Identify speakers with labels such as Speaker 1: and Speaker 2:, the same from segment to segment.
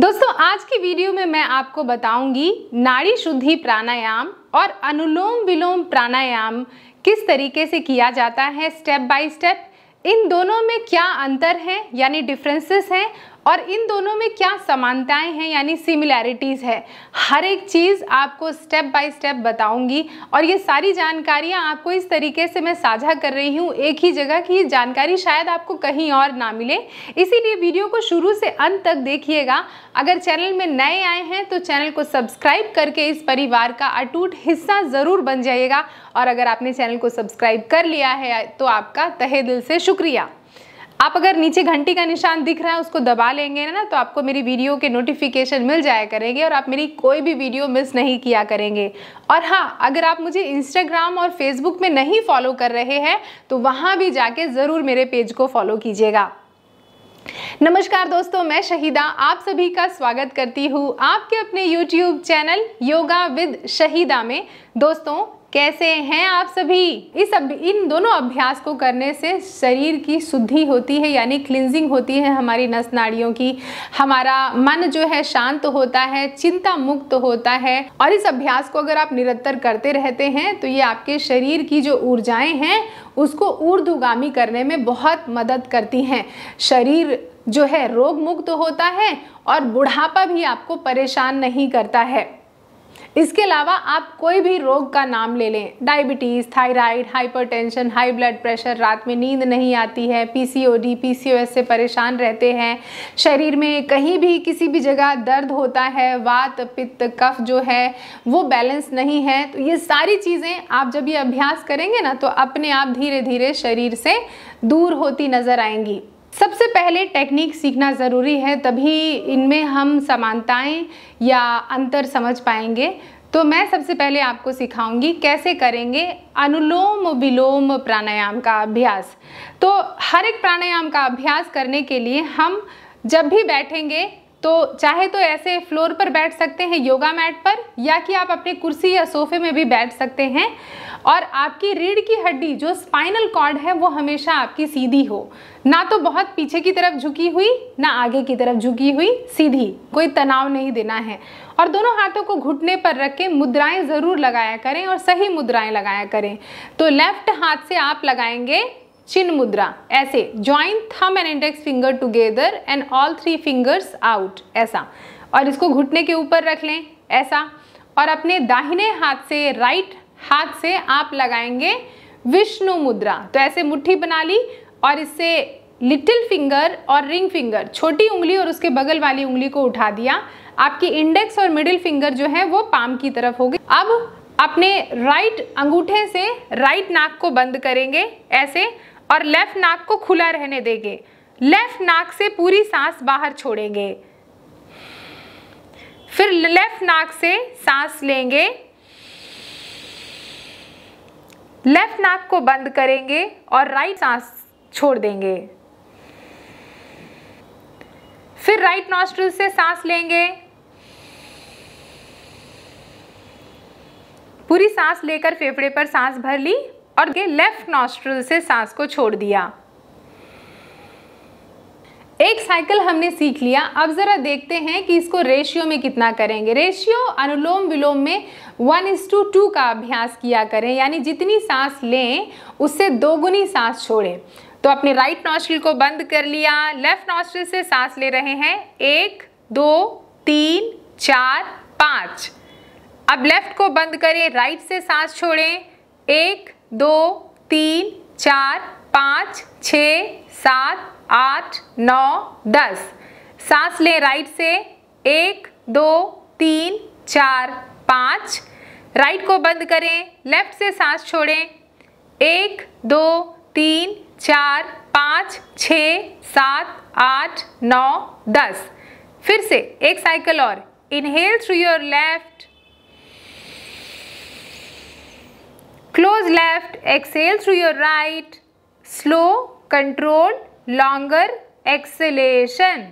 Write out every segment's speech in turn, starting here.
Speaker 1: दोस्तों आज की वीडियो में मैं आपको बताऊंगी नाड़ी शुद्धि प्राणायाम और अनुलोम विलोम प्राणायाम किस तरीके से किया जाता है स्टेप बाय स्टेप इन दोनों में क्या अंतर है यानी डिफरेंसेस हैं और इन दोनों में क्या समानताएं हैं यानी सिमिलैरिटीज़ है हर एक चीज़ आपको स्टेप बाय स्टेप बताऊंगी और ये सारी जानकारियां आपको इस तरीके से मैं साझा कर रही हूँ एक ही जगह की जानकारी शायद आपको कहीं और ना मिले इसीलिए वीडियो को शुरू से अंत तक देखिएगा अगर चैनल में नए आए हैं तो चैनल को सब्सक्राइब करके इस परिवार का अटूट हिस्सा ज़रूर बन जाइएगा और अगर आपने चैनल को सब्सक्राइब कर लिया है तो आपका तहे दिल से शुक्रिया आप अगर नीचे घंटी का निशान दिख रहा है उसको दबा लेंगे ना तो आपको मेरी वीडियो के नोटिफिकेशन मिल जाया करेंगे और आप मेरी कोई भी वीडियो मिस नहीं किया करेंगे और हाँ अगर आप मुझे इंस्टाग्राम और फेसबुक में नहीं फॉलो कर रहे हैं तो वहाँ भी जाके ज़रूर मेरे पेज को फॉलो कीजिएगा नमस्कार दोस्तों मैं शहीदा आप सभी का स्वागत करती हूँ आपके अपने YouTube channel yoga with Shahida में दोस्तों कैसे हैं आप सभी इस अब इन दोनों अभ्यास को करने से शरीर की शुद्धि होती है यानी क्लिनजिंग होती है हमारी नस नाड़ियों की हमारा मन जो है शांत होता है चिंता मुक्त होता है और इस अभ्यास को अगर आप निरंतर करते रहते हैं तो ये आपके शरीर की जो ऊर्जाएं हैं उसको ऊर्धगामी करने में बहुत मदद करती हैं शरीर जो है रोग मुक्त होता है और बुढ़ापा भी आपको परेशान नहीं करता है इसके अलावा आप कोई भी रोग का नाम ले लें diabetes thyroid hypertension high blood pressure रात में नींद नहीं आती है पीसीओडी पीसीओएस से परेशान रहते हैं शरीर में कहीं भी किसी भी जगह दर्द होता है वात पित्त कफ जो है वो बैलेंस नहीं है तो ये सारी चीज़ें आप जब ये अभ्यास करेंगे ना तो अपने आप धीरे धीरे शरीर से दूर होती नज़र आएंगी सबसे पहले टेक्निक सीखना ज़रूरी है तभी इनमें हम समानताएं या अंतर समझ पाएंगे तो मैं सबसे पहले आपको सिखाऊंगी कैसे करेंगे अनुलोम विलोम प्राणायाम का अभ्यास तो हर एक प्राणायाम का अभ्यास करने के लिए हम जब भी बैठेंगे तो चाहे तो ऐसे फ्लोर पर बैठ सकते हैं योगा मैट पर या कि आप अपने कुर्सी या सोफे में भी बैठ सकते हैं और आपकी रीढ़ की हड्डी जो स्पाइनल कॉर्ड है वो हमेशा आपकी सीधी हो ना तो बहुत पीछे की तरफ झुकी हुई ना आगे की तरफ झुकी हुई सीधी कोई तनाव नहीं देना है और दोनों हाथों को घुटने पर रख के मुद्राएं ज़रूर लगाया करें और सही मुद्राएं लगाया करें तो लेफ्ट हाथ से आप लगाएंगे chin मुद्रा ऐसे joint thumb and index finger together and all three fingers out ऐसा और इसको घुटने के ऊपर रख लें ऐसा और अपने दाहिने हाथ से राइट हाथ से आप लगाएंगे विष्णु मुद्रा तो ऐसे मुट्ठी बना ली और इससे लिटिल फिंगर और रिंग फिंगर छोटी उंगली और उसके बगल वाली उंगली को उठा दिया आपकी इंडेक्स और मिडिल फिंगर जो है वो पाम की तरफ होगी अब अपने राइट अंगूठे से राइट नाक को बंद करेंगे ऐसे और लेफ्ट नाक को खुला रहने देंगे लेफ्ट नाक से पूरी सांस बाहर छोड़ेंगे फिर लेफ्ट नाक से सांस लेंगे लेफ्ट नाक को बंद करेंगे और राइट सांस छोड़ देंगे फिर राइट नॉस्ट्रल से सांस लेंगे पूरी सांस लेकर फेफड़े पर सांस भर ली और लेफ्ट नॉस्ट्रल से सांस को छोड़ दिया एक साइकिल हमने सीख लिया अब ज़रा देखते हैं कि इसको रेशियो में कितना करेंगे रेशियो अनुलोम विलोम में वन इज टू टू का अभ्यास किया करें यानी जितनी सांस लें उससे दोगुनी सांस छोड़ें तो अपने राइट नॉस्ट्रिल को बंद कर लिया लेफ्ट नॉस्ट्रिल से सांस ले रहे हैं एक दो तीन चार पाँच अब लेफ्ट को बंद करें राइट से सांस छोड़ें एक दो तीन चार पाँच छ सात आठ नौ दस सांस लें राइट से एक दो तीन चार पाँच राइट को बंद करें लेफ्ट से सांस छोड़ें एक दो तीन चार पाँच छ सात आठ नौ दस फिर से एक साइकिल और inhale through your left Close left, exhale through your right. Slow, control longer exhalation.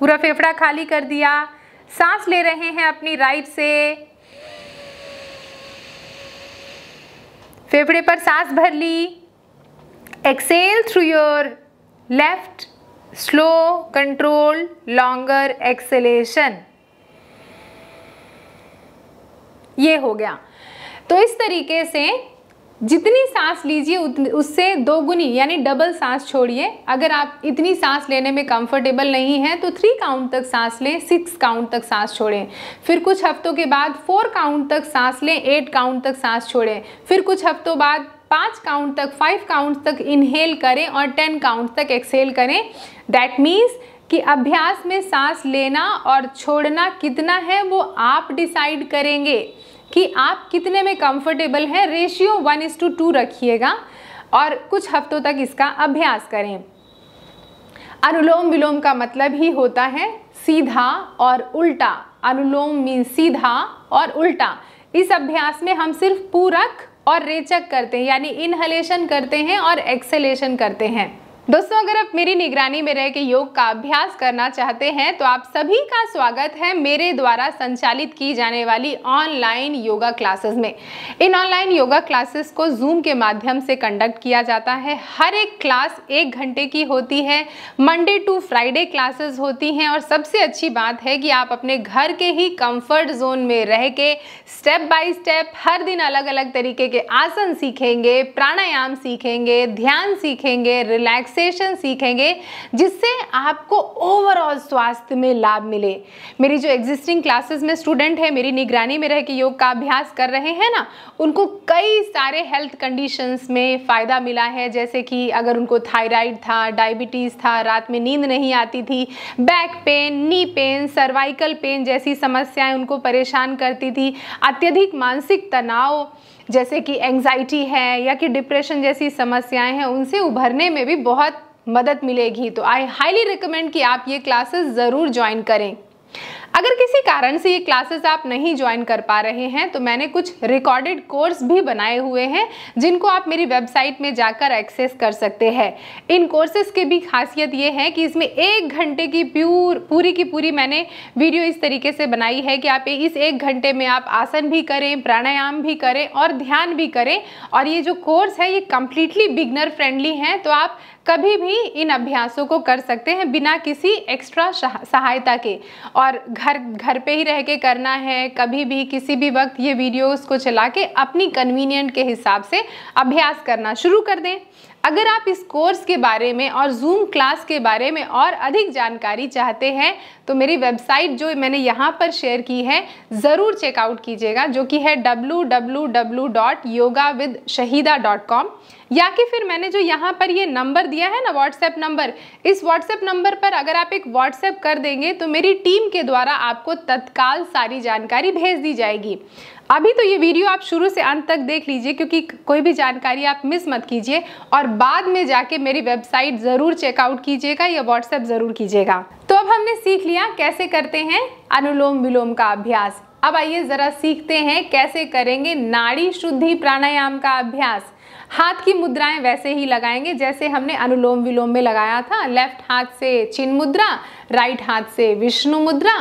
Speaker 1: पूरा फेफड़ा खाली कर दिया सांस ले रहे हैं अपनी राइट से फेफड़े पर सांस भर ली exhale through your left slow control longer exhalation ये हो गया तो इस तरीके से जितनी सांस लीजिए उससे दोगुनी यानी डबल सांस छोड़िए अगर आप इतनी सांस लेने में कंफर्टेबल नहीं हैं तो थ्री काउंट तक सांस लें सिक्स काउंट तक सांस छोड़ें फिर कुछ हफ्तों के बाद फोर काउंट तक सांस लें एट काउंट तक सांस छोड़ें फिर कुछ हफ्तों बाद पाँच काउंट तक फाइव काउंट तक इनहेल करें और टेन काउंट तक एक्सेल करें दैट मीन्स कि अभ्यास में सांस लेना और छोड़ना कितना है वो आप डिसाइड करेंगे कि आप कितने में कंफर्टेबल हैं ratio one is to two रखिएगा और कुछ हफ्तों तक इसका अभ्यास करें अनुलोम विलोम का मतलब ही होता है सीधा और उल्टा अनुलोम मीन सीधा और उल्टा इस अभ्यास में हम सिर्फ पूरक और रेचक करते हैं यानी इनहलेशन करते हैं और एक्सेलेशन करते हैं दोस्तों अगर आप मेरी निगरानी में रह के योग का अभ्यास करना चाहते हैं तो आप सभी का स्वागत है मेरे द्वारा संचालित की जाने वाली ऑनलाइन योगा क्लासेस में इन ऑनलाइन योगा क्लासेस को जूम के माध्यम से कंडक्ट किया जाता है हर एक क्लास एक घंटे की होती है मंडे टू फ्राइडे क्लासेस होती हैं और सबसे अच्छी बात है कि आप अपने घर के ही कम्फर्ट जोन में रह के स्टेप बाई स्टेप हर दिन अलग अलग तरीके के आसन सीखेंगे प्राणायाम सीखेंगे ध्यान सीखेंगे रिलैक्स रिलैक्सेशन सीखेंगे जिससे आपको ओवरऑल स्वास्थ्य में लाभ मिले मेरी जो एग्जिस्टिंग क्लासेस में स्टूडेंट है मेरी निगरानी में रह के योग का अभ्यास कर रहे हैं ना उनको कई सारे हेल्थ कंडीशंस में फ़ायदा मिला है जैसे कि अगर उनको थायराइड था डायबिटीज़ था रात में नींद नहीं आती थी back pain knee pain cervical pain जैसी समस्याएं उनको परेशान करती थी अत्यधिक मानसिक तनाव जैसे कि एंग्जाइटी है या कि डिप्रेशन जैसी समस्याएं हैं उनसे उभरने में भी बहुत मदद मिलेगी तो आई हाईली रिकमेंड कि आप ये क्लासेस ज़रूर ज्वाइन करें अगर किसी कारण से ये क्लासेस आप नहीं ज्वाइन कर पा रहे हैं तो मैंने कुछ रिकॉर्डेड कोर्स भी बनाए हुए हैं जिनको आप मेरी वेबसाइट में जाकर एक्सेस कर सकते हैं इन कोर्सेज की भी खासियत ये है कि इसमें एक घंटे की प्यूर पूरी की पूरी मैंने वीडियो इस तरीके से बनाई है कि आप इस एक घंटे में आप आसन भी करें प्राणायाम भी करें और ध्यान भी करें और ये जो कोर्स है ये कम्प्लीटली बिगनर फ्रेंडली हैं तो आप कभी भी इन अभ्यासों को कर सकते हैं बिना किसी एक्स्ट्रा सहायता के और घर घर पे ही रह के करना है कभी भी किसी भी वक्त ये वीडियोस को चला के अपनी कन्वीनियंट के हिसाब से अभ्यास करना शुरू कर दें अगर आप इस कोर्स के बारे में और जूम क्लास के बारे में और अधिक जानकारी चाहते हैं तो मेरी वेबसाइट जो मैंने यहाँ पर शेयर की है ज़रूर चेकआउट कीजिएगा जो कि है W W W dot yoga with Shahida dot com या कि फिर मैंने जो यहाँ पर ये नंबर दिया है ना व्हाट्सएप नंबर इस व्हाट्सएप नंबर पर अगर आप एक व्हाट्सएप कर देंगे तो मेरी टीम के द्वारा आपको तत्काल सारी जानकारी भेज दी जाएगी अभी तो ये वीडियो आप शुरू से अंत तक देख लीजिए क्योंकि कोई भी जानकारी आप मिस मत कीजिए और बाद में जाके मेरी वेबसाइट ज़रूर चेकआउट कीजिएगा या व्हाट्सएप ज़रूर कीजिएगा तो अब हमने सीख लिया कैसे करते हैं अनुलोम विलोम का अभ्यास अब आइए ज़रा सीखते हैं कैसे करेंगे नाड़ी शुद्धि प्राणायाम का अभ्यास हाथ की मुद्राएं वैसे ही लगाएंगे जैसे हमने अनुलोम विलोम में लगाया था लेफ्ट हाथ से चिन मुद्रा राइट हाथ से विष्णु मुद्रा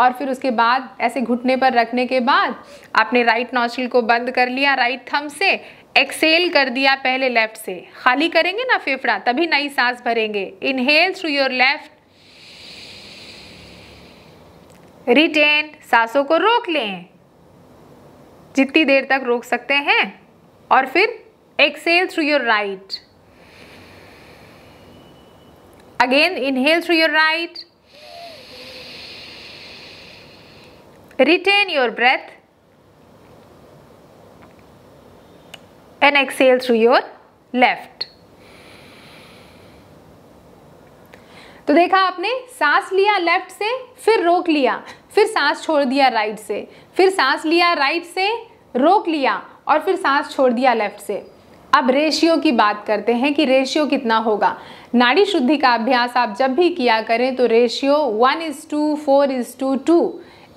Speaker 1: और फिर उसके बाद ऐसे घुटने पर रखने के बाद आपने राइट नॉस्टल को बंद कर लिया राइट थम से एक्सेल कर दिया पहले लेफ्ट से खाली करेंगे ना फेफड़ा तभी नई सांस भरेंगे inhale through your left retain सांसों को रोक लें जितनी देर तक रोक सकते हैं और फिर exhale through your right again inhale through your right retain your breath and exhale through your left तो देखा आपने सांस लिया लेफ्ट से फिर रोक लिया फिर सांस छोड़ दिया राइट से फिर सांस लिया राइट से रोक लिया और फिर सांस छोड़ दिया लेफ्ट से अब रेशियो की बात करते हैं कि रेशियो कितना होगा नाड़ी शुद्धि का अभ्यास आप जब भी किया करें तो ratio one is to four is to two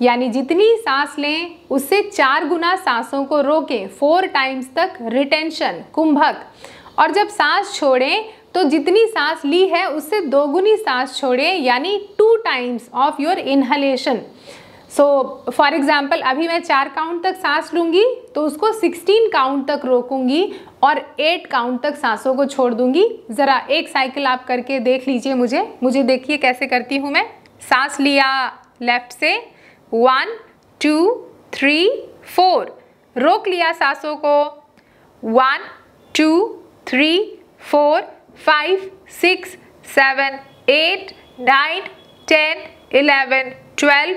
Speaker 1: यानी जितनी सांस लें उससे चार गुना सांसों को रोकें फोर टाइम्स तक रिटेंशन कुंभक और जब सांस छोड़ें तो जितनी सांस ली है उससे दोगुनी सांस छोड़ें यानी two times of your inhalation so for example अभी मैं चार काउंट तक सांस लूँगी तो उसको सिक्सटीन काउंट तक रोकूंगी और एट काउंट तक सांसों को छोड़ दूंगी ज़रा एक साइकिल आप करके देख लीजिए मुझे मुझे देखिए कैसे करती हूँ मैं सांस लिया लेफ्ट से वन टू थ्री फोर रोक लिया सांसों को one two three four five six seven eight nine ten eleven twelve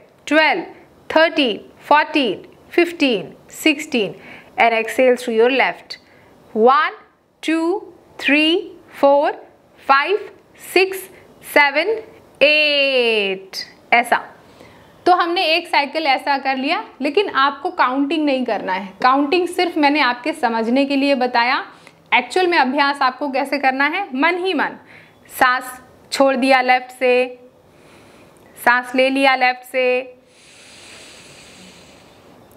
Speaker 1: 12, 13, 14, 15, 16 and exhale through your left. 1, 2, 3, 4, 5, 6, 7, 8. ऐसा तो हमने एक साइकिल ऐसा कर लिया लेकिन आपको काउंटिंग नहीं करना है काउंटिंग सिर्फ मैंने आपके समझने के लिए बताया एक्चुअल में अभ्यास आपको कैसे करना है मन ही मन सांस छोड़ दिया लेफ्ट से सांस ले लिया लेफ्ट से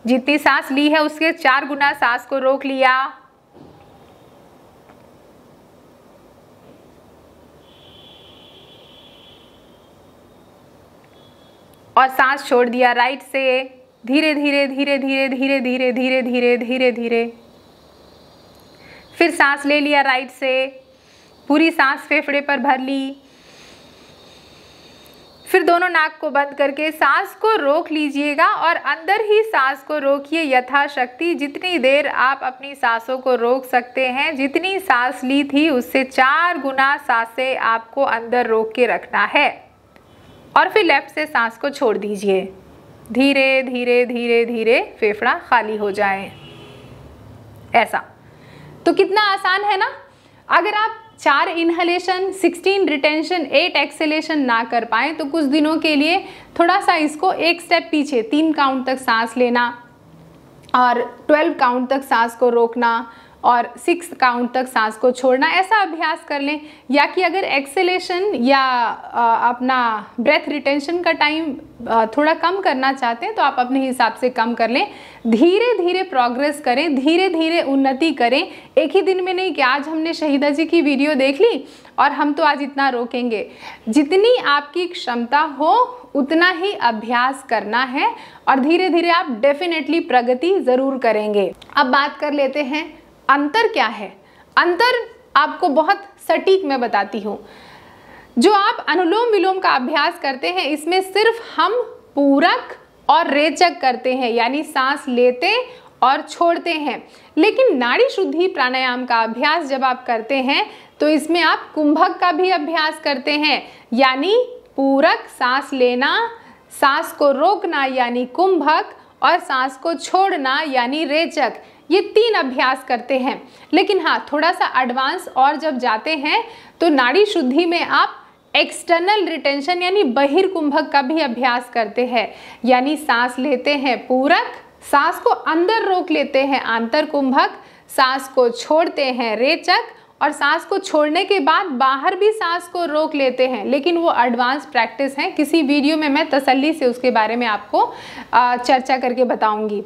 Speaker 1: जितनी सांस ली है उसके चार गुना सांस को रोक लिया और सांस छोड़ दिया राइट से धीरे धीरे धीरे धीरे धीरे धीरे धीरे धीरे धीरे धीरे फिर सांस ले लिया राइट से पूरी सांस फेफड़े पर भर ली फिर दोनों नाक को बंद करके सांस को रोक लीजिएगा और अंदर ही सांस को रोकिए यथाशक्ति जितनी देर आप अपनी सांसों को रोक सकते हैं जितनी सांस ली थी उससे चार गुना सांसें आपको अंदर रोक के रखना है और फिर लेफ्ट से सांस को छोड़ दीजिए धीरे धीरे धीरे धीरे फेफड़ा खाली हो जाए ऐसा तो कितना आसान है ना अगर आप चार inhalation sixteen retention eight exhalation ना कर पाए तो कुछ दिनों के लिए थोड़ा सा इसको एक स्टेप पीछे तीन काउंट तक सांस लेना और ट्वेल्व काउंट तक सांस को रोकना और सिक्स काउंट तक सांस को छोड़ना ऐसा अभ्यास कर लें या कि अगर एक्सेलेशन या अपना ब्रेथ रिटेंशन का टाइम थोड़ा कम करना चाहते हैं तो आप अपने हिसाब से कम कर लें धीरे धीरे प्रोग्रेस करें धीरे धीरे उन्नति करें एक ही दिन में नहीं कि आज हमने शहीदा जी की वीडियो देख ली और हम तो आज इतना रोकेंगे जितनी आपकी क्षमता हो उतना ही अभ्यास करना है और धीरे धीरे आप डेफिनेटली प्रगति ज़रूर करेंगे अब बात कर लेते हैं अंतर क्या है अंतर आपको बहुत सटीक मैं बताती हूँ जो आप अनुलोम विलोम का अभ्यास करते हैं इसमें सिर्फ हम पूरक और रेचक करते हैं यानी सांस लेते और छोड़ते हैं लेकिन नाड़ी शुद्धि प्राणायाम का अभ्यास जब आप करते हैं तो इसमें आप कुंभक का भी अभ्यास करते हैं यानी पूरक सांस लेना सांस को रोकना यानी कुंभक और सांस को छोड़ना यानी रेचक ये तीन अभ्यास करते हैं लेकिन हाँ थोड़ा सा एडवांस और जब जाते हैं तो नाड़ी शुद्धि में आप एक्सटर्नल रिटेंशन यानी बहिर्कुंभक का भी अभ्यास करते हैं यानी सांस लेते हैं पूरक सांस को अंदर रोक लेते हैं आंतर कुंभक सांस को छोड़ते हैं रेचक और सांस को छोड़ने के बाद बाहर भी सांस को रोक लेते हैं लेकिन वो एडवांस प्रैक्टिस है किसी वीडियो में मैं तसल्ली से उसके बारे में आपको चर्चा करके बताऊंगी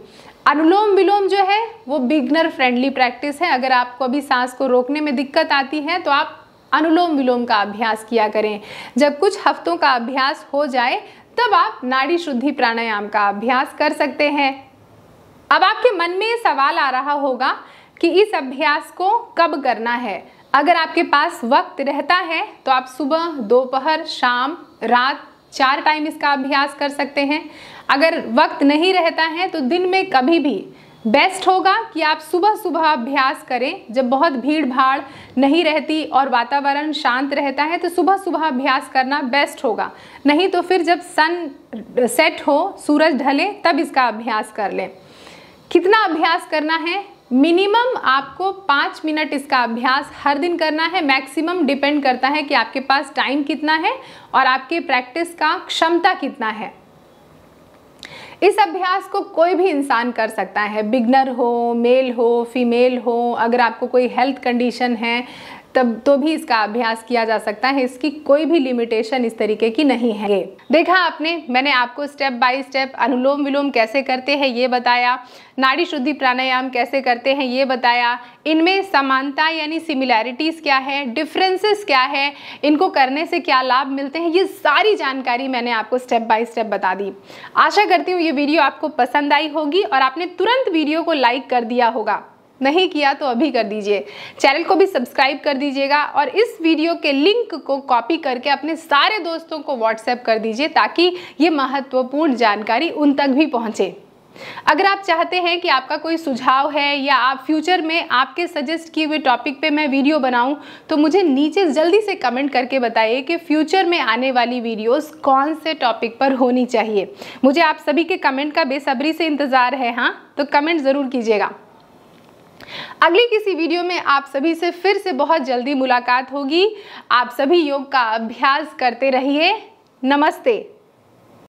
Speaker 1: अनुलोम विलोम जो है वो बिगनर फ्रेंडली प्रैक्टिस है अगर आपको अभी सांस को रोकने में दिक्कत आती है तो आप अनुलोम विलोम का अभ्यास किया करें जब कुछ हफ्तों का अभ्यास हो जाए तब आप नाड़ी शुद्धि प्राणायाम का अभ्यास कर सकते हैं अब आपके मन में सवाल आ रहा होगा कि इस अभ्यास को कब करना है अगर आपके पास वक्त रहता है तो आप सुबह दोपहर शाम रात चार टाइम इसका अभ्यास कर सकते हैं अगर वक्त नहीं रहता है तो दिन में कभी भी बेस्ट होगा कि आप सुबह सुबह अभ्यास करें जब बहुत भीड़ भाड़ नहीं रहती और वातावरण शांत रहता है तो सुबह सुबह अभ्यास करना बेस्ट होगा नहीं तो फिर जब सन सेट हो सूरज ढले तब इसका अभ्यास कर लें कितना अभ्यास करना है मिनिमम आपको पाँच मिनट इसका अभ्यास हर दिन करना है मैक्सिमम डिपेंड करता है कि आपके पास टाइम कितना है और आपके प्रैक्टिस का क्षमता कितना है इस अभ्यास को कोई भी इंसान कर सकता है बिगनर हो मेल हो फीमेल हो अगर आपको कोई हेल्थ कंडीशन है तब तो भी इसका अभ्यास किया जा सकता है इसकी कोई भी लिमिटेशन इस तरीके की नहीं है देखा आपने मैंने आपको step by step anulom vilom कैसे करते हैं ये बताया नाड़ी शुद्धि प्राणायाम कैसे करते हैं ये बताया इनमें समानता यानी सिमिलैरिटीज़ क्या है डिफरेंसेस क्या है इनको करने से क्या लाभ मिलते हैं ये सारी जानकारी मैंने आपको स्टेप बाय स्टेप बता दी आशा करती हूँ ये वीडियो आपको पसंद आई होगी और आपने तुरंत वीडियो को लाइक कर दिया होगा नहीं किया तो अभी कर दीजिए चैनल को भी सब्सक्राइब कर दीजिएगा और इस वीडियो के लिंक को कॉपी करके अपने सारे दोस्तों को व्हाट्सएप कर दीजिए ताकि ये महत्वपूर्ण जानकारी उन तक भी पहुँचे अगर आप चाहते हैं कि आपका कोई सुझाव है या आप फ्यूचर में आपके सजेस्ट किए हुए टॉपिक पे मैं वीडियो बनाऊं तो मुझे नीचे जल्दी से कमेंट करके बताइए कि फ्यूचर में आने वाली वीडियोस कौन से टॉपिक पर होनी चाहिए मुझे आप सभी के कमेंट का बेसब्री से इंतज़ार है हाँ तो कमेंट ज़रूर कीजिएगा अगली किसी वीडियो में आप सभी से फिर से बहुत जल्दी मुलाकात होगी आप सभी योग का अभ्यास करते रहिए नमस्ते